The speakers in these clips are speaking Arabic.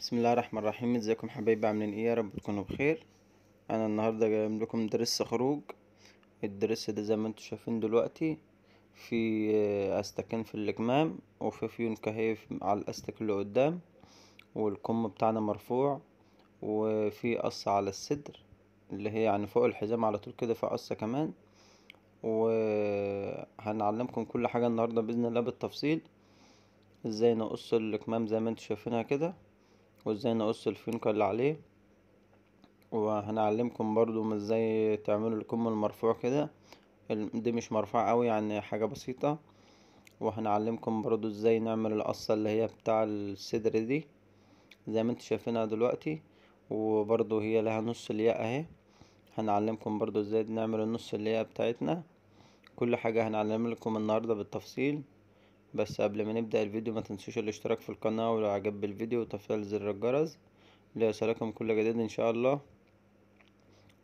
بسم الله الرحمن الرحيم ازيكم حبايبي عاملين ايه يا رب تكونوا بخير انا النهارده جاي لكم درس خروج الدرس ده زي ما انتم شايفين دلوقتي في استكان في الجمام وفي فيون كهيف على الاستك اللي قدام والكم بتاعنا مرفوع وفي قص على الصدر اللي هي يعني فوق الحزام على طول كده في قصه كمان وهنعلمكم كل حاجه النهارده باذن الله بالتفصيل ازاي نقص الكمام زي ما انتم شايفينها كده وازاي نقص الفينكة اللي عليه وهنعلمكم برضو ازاي تعملوا الكم المرفوع كده دي مش مرفوع قوي يعني حاجة بسيطة وهنعلمكم برضو ازاي نعمل القصة اللي هي بتاع الصدر دي زي ما انتوا شايفينها دلوقتي وبرضو هي لها نص الياء اهي هنعلمكم برضو ازاي نعمل النص الياء بتاعتنا كل حاجة هنعلم لكم النهاردة بالتفصيل بس قبل ما نبدأ الفيديو ما تنسوش الاشتراك في القناة ولو عجب بالفيديو وتفعيل زر الجرس ليصلكم كل جديد ان شاء الله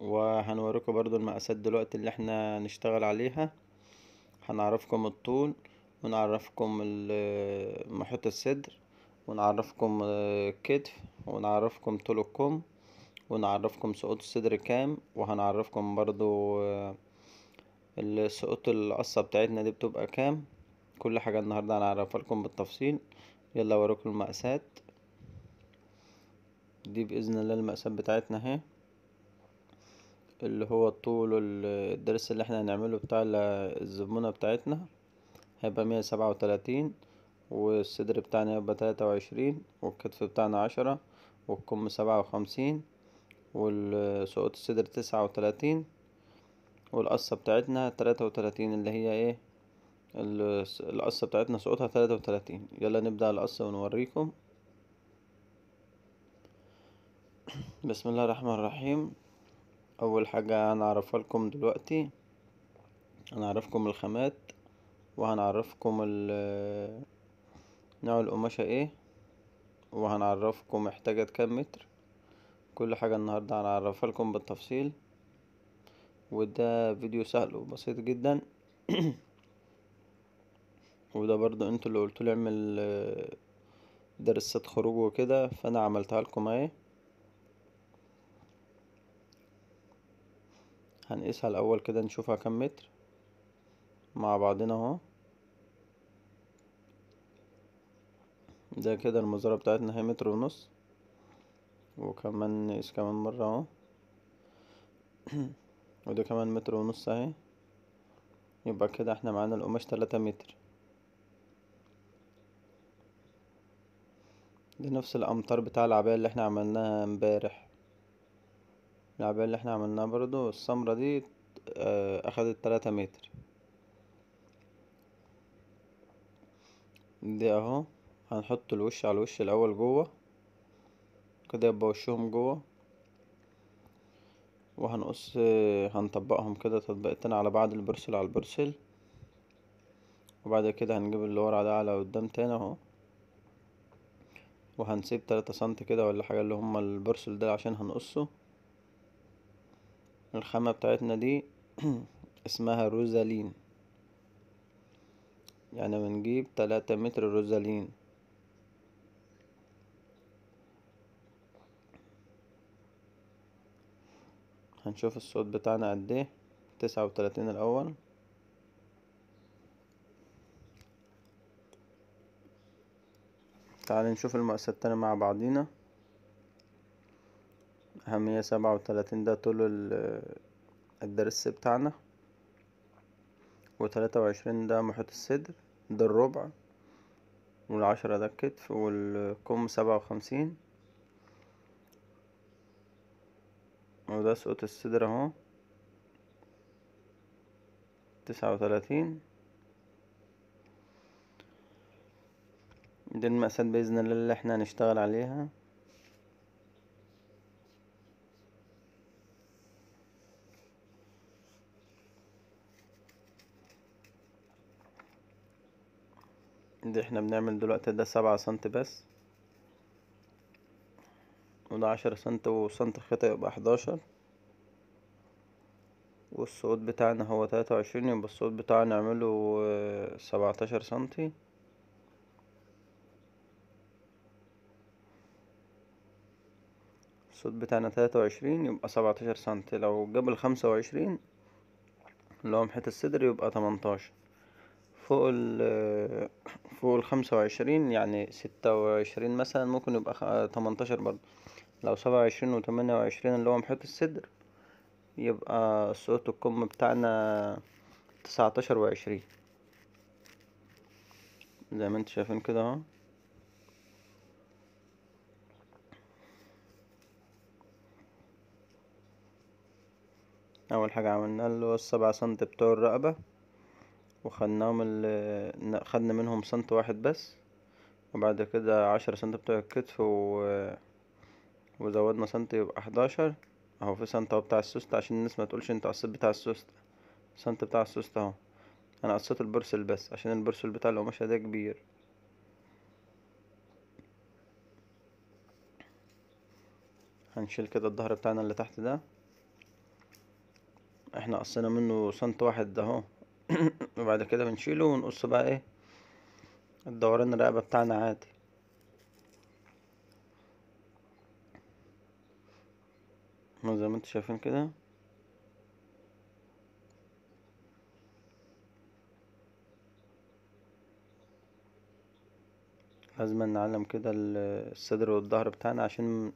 وهنوريكم برضو المقاسات دلوقتي اللي احنا نشتغل عليها هنعرفكم الطول ونعرفكم محيط الصدر ونعرفكم الكتف ونعرفكم طول الكم ونعرفكم سقوط الصدر كام وهنعرفكم برضو السقوط القصة بتاعتنا دي بتبقى كام كل حاجة النهاردة هنعرفها لكم بالتفصيل يلا اوريكم المقاسات دي بإذن الله المقاسات بتاعتنا اهي اللي هو الطول الدرس اللي احنا هنعمله بتاع الزبونة بتاعتنا هيبقى مية سبعة وتلاتين والصدر بتاعنا هيبقى تلاتة وعشرين والكتف بتاعنا عشرة والكم سبعة وخمسين والسقوط الصدر تسعة وتلاتين والقصة بتاعتنا تلاتة وتلاتين اللي هي ايه القصة بتاعتنا سقوطها تلاتة وتلاتين يلا نبدأ القصة ونوريكم بسم الله الرحمن الرحيم أول حاجة هنعرفها لكم دلوقتي هنعرفكم الخامات وهنعرفكم نوع القماشة ايه وهنعرفكم محتاجة كام متر كل حاجة النهاردة هنعرفها لكم بالتفصيل وده فيديو سهل وبسيط جدا وده برضو انتوا اللي لي اعمل آه، درسات خروج وكده فانا عملتها لكم اهي هنقيسها الاول كده نشوفها كام متر مع بعضنا اهو ده كده المزرعة بتاعتنا هي متر ونص وكمان نقيس كمان مرة اهو وده كمان متر ونص اهي يبقى كده احنا معانا القماش تلاتة متر دي نفس الامطار بتاع العباية اللي احنا عملناها امبارح العباية اللي احنا عملناها برضو السمرة دي آه، اخدت تلاتة متر دي اهو هنحط الوش على الوش الاول جوه كده يبقى وشهم جوه وهنقص هنطبقهم كده تطبيقتين على بعض البرسل على البرسل وبعد كده هنجيب اللي ورا ده على قدام تاني اهو وهنسيب تلاتة سنت كده ولا حاجة اللي هما البرسل ده عشان هنقصه الخامة بتاعتنا دي اسمها روزالين يعني بنجيب تلاتة متر روزالين هنشوف الصوت بتاعنا قد ايه تسعة وتلاتين الاول تعالي نشوف المقاسات التانية مع بعضينا أهمية سبعة وتلاتين ده طول الدرس بتاعنا وتلاتة وعشرين ده محيط الصدر ده الربع والعشرة ده الكتف والكم سبعة وخمسين وده سقوط الصدر اهو تسعة وتلاتين دي المقاسات بإذن الله اللي احنا هنشتغل عليها دي احنا بنعمل دلوقتي ده سبعة سنت بس وده عشرة سنت وسنت خطا يبقى حداشر والصوت بتاعنا هو تلاتة وعشرين يبقى الصوت بتاعنا نعمله سبعتاشر سنتي الصوت بتاعنا تلاتة وعشرين يبقى سبعتاشر سنتي لو قبل خمسة وعشرين اللي هو محيط الصدر يبقى تمنتاشر فوق ال فوق الخمسة وعشرين يعني ستة وعشرين مثلا ممكن يبقى تمنتاشر برضه لو سبعة وعشرين وتمانية وعشرين اللي هو محيط الصدر يبقى صوت الكم بتاعنا تسعتاشر وعشرين زي ما انتوا شايفين كده اهو اول حاجة عملنا له هو السبعة سنت بتوع الرقبة وخدناهم ال خدنا منهم سنت واحد بس وبعد كده عشرة سنت بتوع الكتف و... وزودنا سنت يبقى حداشر اهو في سنت اهو بتاع السوست عشان الناس ما تقولش انت قصيت بتاع السوست سنت بتاع السوست اهو انا قصيت البرسل بس عشان البرسل بتاع القماشة ده كبير هنشيل كده الظهر بتاعنا اللي تحت ده احنا قصينا منه سنت واحد ده اهو وبعد كده بنشيله ونقص بقى ايه الدوران الرقبة بتاعنا عادي زي ما انتم شايفين كده لازم نعلم كده الصدر والظهر بتاعنا عشان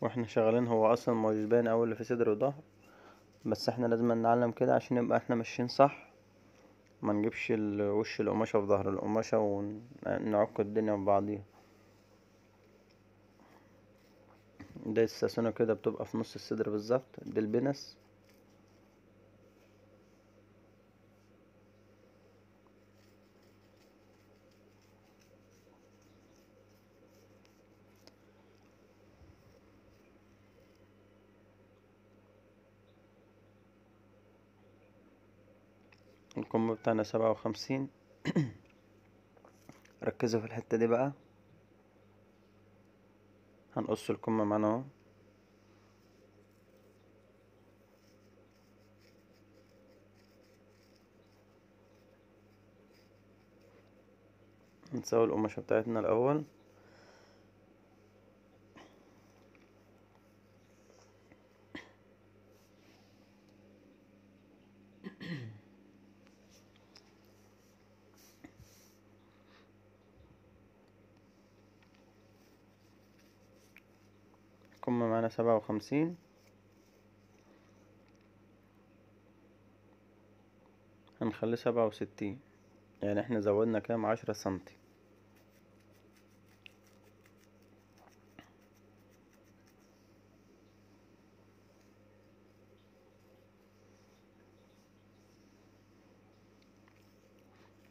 واحنا شغالين هو اصلا مش باين اوي اللي في صدر وظهر بس احنا لازم نتعلم كده عشان نبقى احنا ماشيين صح ما نجيبش وش القماشة في ظهر القماشة ونعك الدنيا في بعضيها ده الساسونة كده بتبقى في نص الصدر بالظبط دي البنس الكم بتاعنا سبعة وخمسين ركزوا في الحتة دي بقى هنقص الكم معانا اهو هنساوي القماشة بتاعتنا الأول سبعة وخمسين هنخليه سبعة وستين يعني احنا زودنا كام عشرة سنتي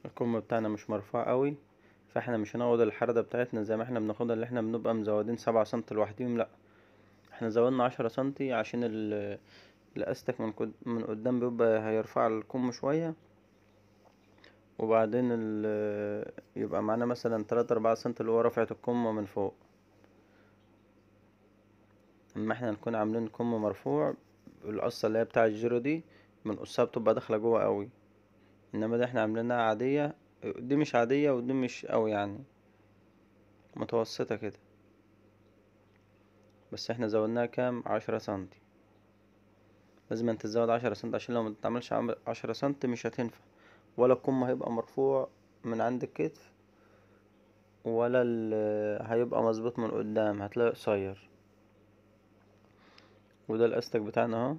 الكم بتاعنا مش مرفوع قوي فاحنا مش هناخد الحردة بتاعتنا زي ما احنا بناخدها اللي احنا بنبقى مزودين سبعة سنتي لوحدهم لأ احنا زودنا عشرة سنتي عشان الاستك من, من قدام بيبقى هيرفع الكم شوية وبعدين ال... يبقى معانا مثلا تلاتة اربعة سنتي اللي هو رفعة الكم من فوق اما احنا نكون عاملين كم مرفوع القصة اللي هي بتاع الجيرو دي من قصها بتبقى داخلة جوه قوي انما ده احنا عاملينها عادية دي مش عادية ودي مش قوي يعني متوسطة كده بس احنا زودناها كام عشرة سنتي لازم انت تزود عشرة سنتي عشان لو متعملش عشرة سنتي مش هتنفع ولا الكم هيبقى مرفوع من عند الكتف ولا هيبقى مظبوط من قدام هتلاقي قصير وده الاستك بتاعنا اهو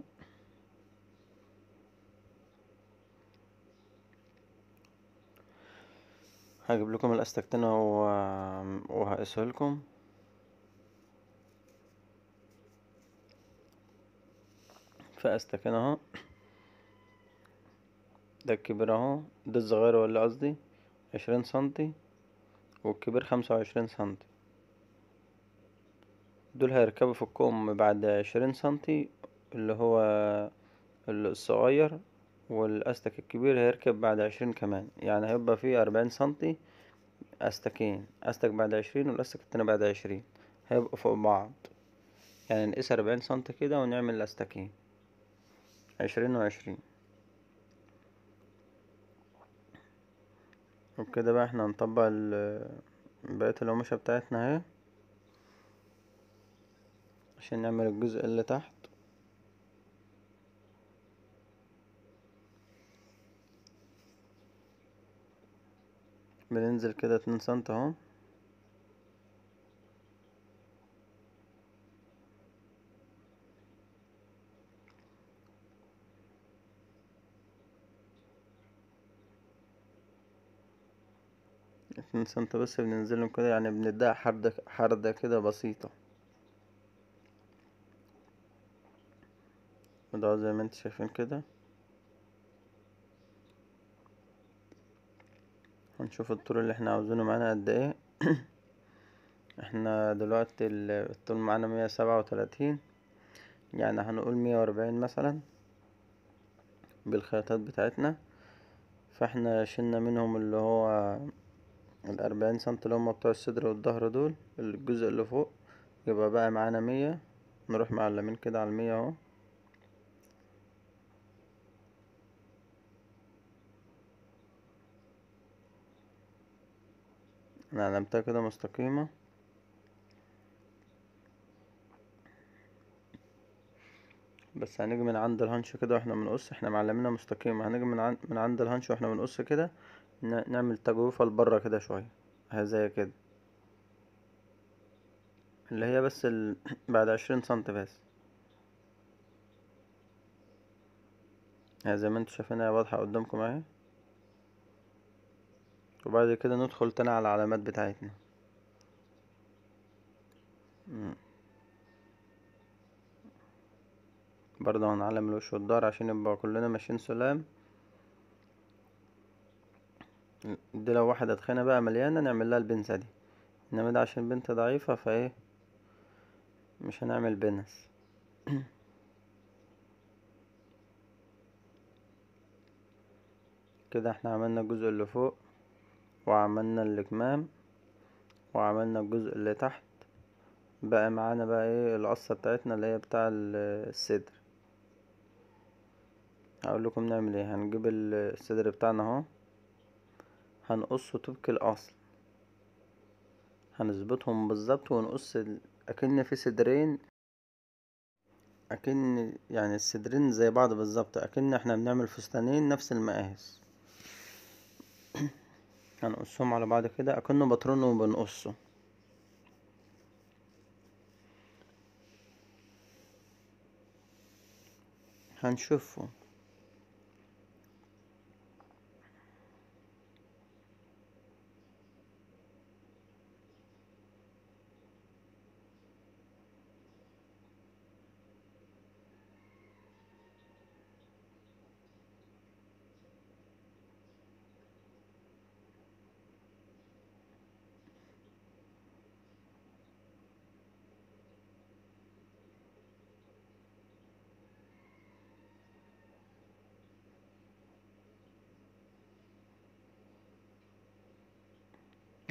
هجيب لكم الاستك تاني وهقيسه لكم اهو ده الكبير اهو ده الصغير ولا قصدي عشرين سنتي والكبير خمسة وعشرين سنتي دول هيركبوا في الكوم بعد عشرين سنتي اللي هو الصغير والاستك الكبير هيركب بعد عشرين كمان يعني هيبقى فيه أربعين سنتي استكين استك بعد عشرين والاستك التاني بعد عشرين هيبقوا فوق بعض يعني نقيس أربعين سنتي كده ونعمل الاستكين عشرين وعشرين وبكده بقى احنا هنطبق بقية القماشة بتاعتنا اهي عشان نعمل الجزء اللي تحت بننزل كده اتنين سنت اهو اتنين سنتي بس بننزلهم كده يعني بنديها حردة حردة كده بسيطة وده زي ما انت شايفين كده هنشوف الطول اللي احنا عاوزينه معانا قد ايه احنا دلوقتي الطول معانا مية سبعة وتلاتين يعني هنقول مية واربعين مثلا بالخياطات بتاعتنا فاحنا شلنا منهم اللي هو الأربعين سنتي اللي هما بتوع الصدر والظهر دول الجزء اللي فوق يبقى بقى معانا مية نروح معلمين كده على المية اهو نعلمتها كده مستقيمة بس هنيجي من عند الهنش كده واحنا بنقص احنا معلمينها مستقيمة هنيجي من عند من عند الهنش واحنا بنقص كده نعمل تجويفة لبرا كده شوية هزاية كده اللي هي بس ال... بعد عشرين سنت بس يعني زي ما انتوا شايفينها واضحة قدامكم اهي وبعد كده ندخل تاني على العلامات بتاعتنا برضه هنعلم الوش والظهر عشان يبقى كلنا ماشيين سلام دي لو واحدة تخينة بقى مليانة نعمل لها البنسة دي انما ده عشان بنت ضعيفة فايه مش هنعمل بنس كده احنا عملنا الجزء اللي فوق وعملنا الكمام وعملنا الجزء اللي تحت بقى معانا بقى ايه القصة بتاعتنا اللي هي بتاع الصدر هقول لكم نعمل ايه هنجيب الصدر بتاعنا اهو هنقصه طبق الأصل هنظبطهم بالظبط ونقص أكن في صدرين أكن يعني الصدرين زي بعض بالظبط أكن احنا بنعمل فستانين نفس المقاس هنقصهم على بعض كده أكنه بطرنه وبنقصه هنشوفه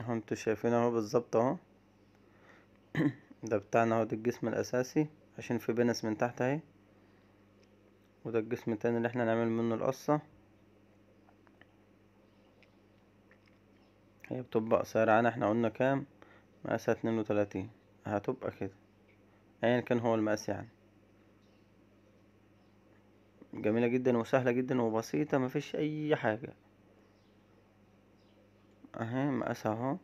اهو انتوا شايفين اهو بالظبط اهو ده بتاعنا اهو ده الجسم الاساسي عشان في بنس من تحت اهي وده الجسم التاني اللي احنا هنعمل منه القصة هي بتبقى قصيرة عنا احنا قلنا كام مقاسها اتنين وتلاتين هتبقى كده ايا كان هو المقاس يعني جميلة جدا وسهلة جدا وبسيطة مفيش اي حاجة اهي مقاسها اهو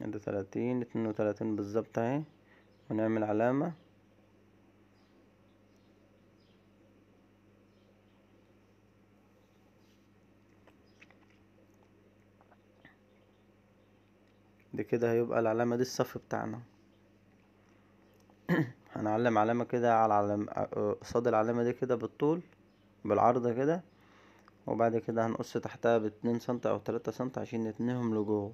ده تلاتين اتنين وتلاتين بالظبط اهي ونعمل علامة دي كده هيبقى العلامة دي الصف بتاعنا هنعلم علامة كده على علم قصاد العلامة دي كده بالطول بالعرض كده وبعد كده هنقص تحتها باتنين سنتي او تلاتة سنتي عشان نتنيهم لجوه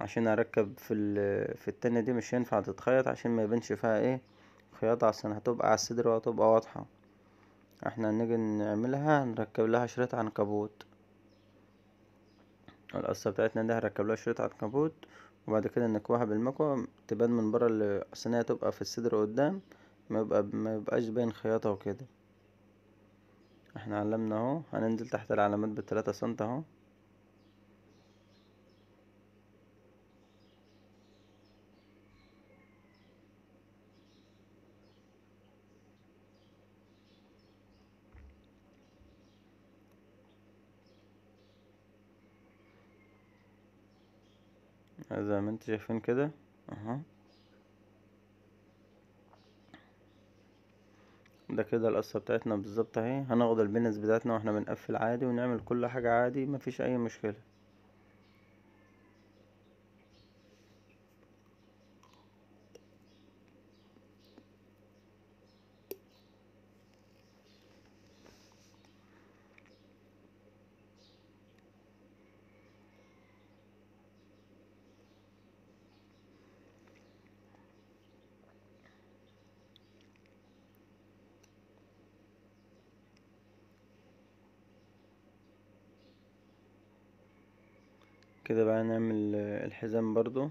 عشان اركب في في التانية دي مش هينفع تتخيط عشان ما يبانش فيها ايه خياطة عشان هتبقى على الصدر وهتبقى واضحة احنا هنيجي نعملها نركب لها شريط عنكبوت القصة بتاعتنا دي هنركب لها شريط عنكبوت وبعد كده نكواها بالمكوى تبان من بره هي تبقى في الصدر قدام ما يبقى ما يبقاش باين خياطة وكده احنا علمنا اهو هننزل تحت العلامات بالتلاتة سنت اهو زي ما انتوا شايفين كده اهو ده كده القصة بتاعتنا بالظبط اهي هناخد البنز بتاعتنا واحنا بنقفل عادي ونعمل كل حاجة عادي مفيش اي مشكلة كده بقى نعمل الحزام برضو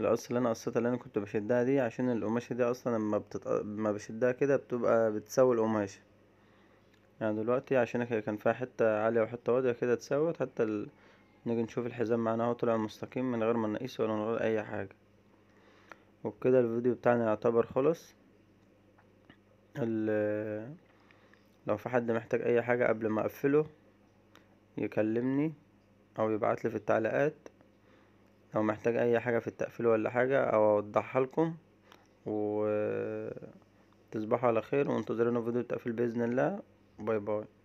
القص اللي انا قصيتها اللي انا كنت بشدها دي عشان القماشه دي اصلا لما بتط... ما بشدها كده بتبقى بتساوي القماشه يعني دلوقتي عشان كان فيها حته عاليه وحته واضيه كده تساوت حتى ال... نيجي نشوف الحزام معانا اهو طلع مستقيم من غير ما نقيسه ولا من غير اي حاجه وبكده الفيديو بتاعنا يعتبر خلص لو في حد محتاج اي حاجة قبل ما اقفله يكلمني او يبعتلي في التعليقات لو محتاج اي حاجة في التقفيل ولا حاجة او اوضحها لكم وتصبحوا تصبحوا على خير وانتظرونا فيديو التقفيل باذن الله باي باي